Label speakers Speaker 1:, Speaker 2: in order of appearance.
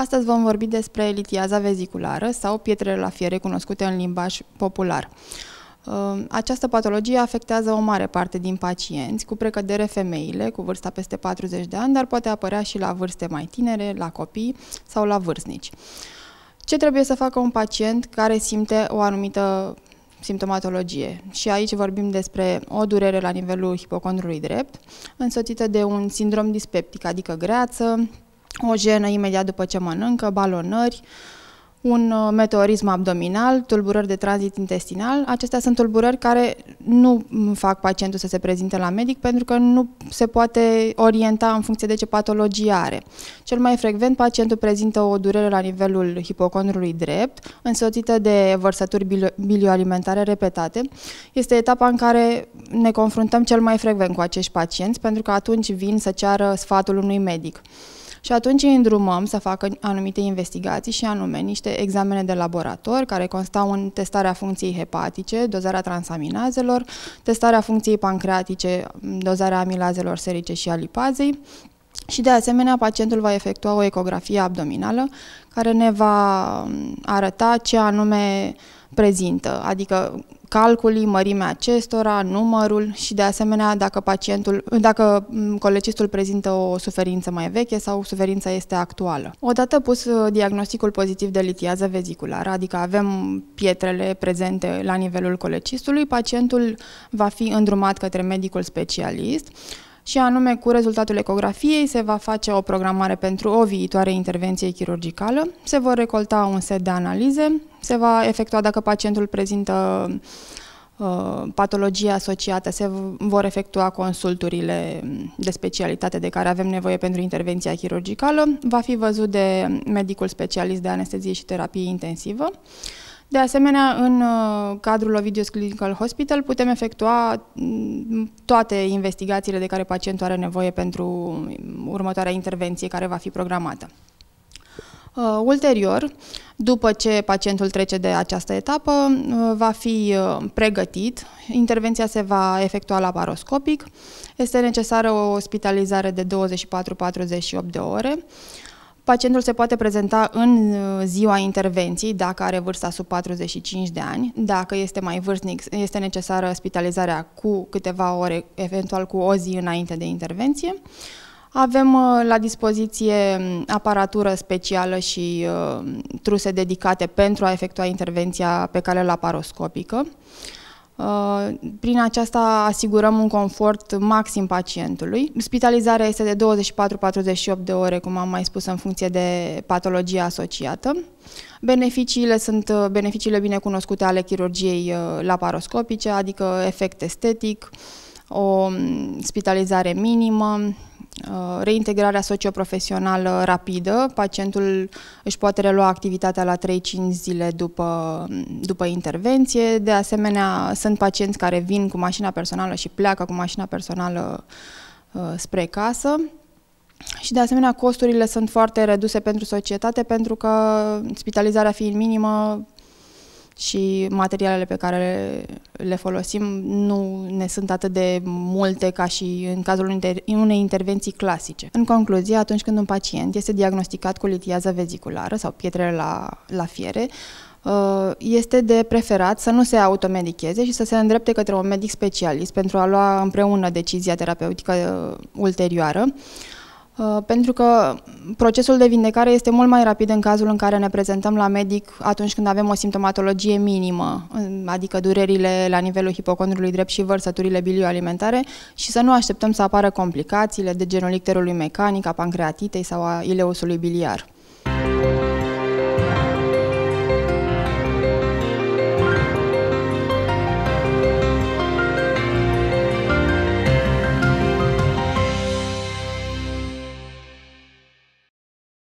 Speaker 1: Astăzi vom vorbi despre litiaza veziculară sau pietrele la fiere cunoscute în limbaj popular. Ă, această patologie afectează o mare parte din pacienți, cu precădere femeile cu vârsta peste 40 de ani, dar poate apărea și la vârste mai tinere, la copii sau la vârstnici. Ce trebuie să facă un pacient care simte o anumită simptomatologie. Și aici vorbim despre o durere la nivelul hipocondrului drept, însoțită de un sindrom dispeptic, adică greață, o jenă imediat după ce mănâncă, balonări, un uh, meteorism abdominal, tulburări de tranzit intestinal. Acestea sunt tulburări care nu fac pacientul să se prezinte la medic pentru că nu se poate orienta în funcție de ce patologie are. Cel mai frecvent, pacientul prezintă o durere la nivelul hipocondrului drept, însoțită de vărsături bilioalimentare repetate. Este etapa în care ne confruntăm cel mai frecvent cu acești pacienți pentru că atunci vin să ceară sfatul unui medic. Și atunci îi îndrumăm să facă anumite investigații și anume niște examene de laborator care constau în testarea funcției hepatice, dozarea transaminazelor, testarea funcției pancreatice, dozarea amilazelor serice și alipazei, și de asemenea, pacientul va efectua o ecografie abdominală care ne va arăta ce anume prezintă, adică calculii, mărimea acestora, numărul și de asemenea dacă pacientul, dacă mm, colecistul prezintă o suferință mai veche sau suferința este actuală. Odată pus uh, diagnosticul pozitiv de litiază veziculară, adică avem pietrele prezente la nivelul colecistului, pacientul va fi îndrumat către medicul specialist și anume cu rezultatul ecografiei se va face o programare pentru o viitoare intervenție chirurgicală, se vor recolta un set de analize, se va efectua dacă pacientul prezintă uh, patologie asociată, se vor efectua consulturile de specialitate de care avem nevoie pentru intervenția chirurgicală, va fi văzut de medicul specialist de anestezie și terapie intensivă. De asemenea, în uh, cadrul Ovidius Clinical Hospital putem efectua mm, toate investigațiile de care pacientul are nevoie pentru mm, următoarea intervenție care va fi programată. Uh, ulterior, după ce pacientul trece de această etapă, uh, va fi uh, pregătit. Intervenția se va efectua laparoscopic. Este necesară o spitalizare de 24-48 de ore. Uh, Pacientul se poate prezenta în uh, ziua intervenției dacă are vârsta sub 45 de ani, dacă este mai vârstnic, este necesară spitalizarea cu câteva ore, eventual cu o zi înainte de intervenție. Avem uh, la dispoziție mm, aparatură specială și uh, truse dedicate pentru a efectua intervenția pe cale laparoscopică. Uh, prin aceasta asigurăm un confort maxim pacientului. Spitalizarea este de 24-48 de ore, cum am mai spus, în funcție de patologia asociată. Beneficiile sunt uh, beneficiile binecunoscute ale chirurgiei uh, laparoscopice, adică efect estetic, o mm, spitalizare minimă, Uh, reintegrarea socioprofesională rapidă. Pacientul își poate relua activitatea la 3-5 zile după, după intervenție. De asemenea, sunt pacienți care vin cu mașina personală și pleacă cu mașina personală uh, spre casă. Și de asemenea, costurile sunt foarte reduse pentru societate pentru că spitalizarea fiind minimă, și materialele pe care le, le folosim nu ne sunt atât de multe ca și în cazul unei intervenții clasice. În concluzie, atunci când un pacient este diagnosticat cu litiază veziculară sau pietre la, la fiere, uh, este de preferat să nu se automedicheze și să se îndrepte către un medic specialist pentru a lua împreună decizia terapeutică ulterioară. Uh, pentru că procesul de vindecare este mult mai rapid în cazul în care ne prezentăm la medic atunci când avem o simptomatologie minimă, adică durerile la nivelul hipocondrului drept și vărsăturile bilioalimentare și să nu așteptăm să apară complicațiile de genul icterului mecanic, a pancreatitei sau a ileusului biliar.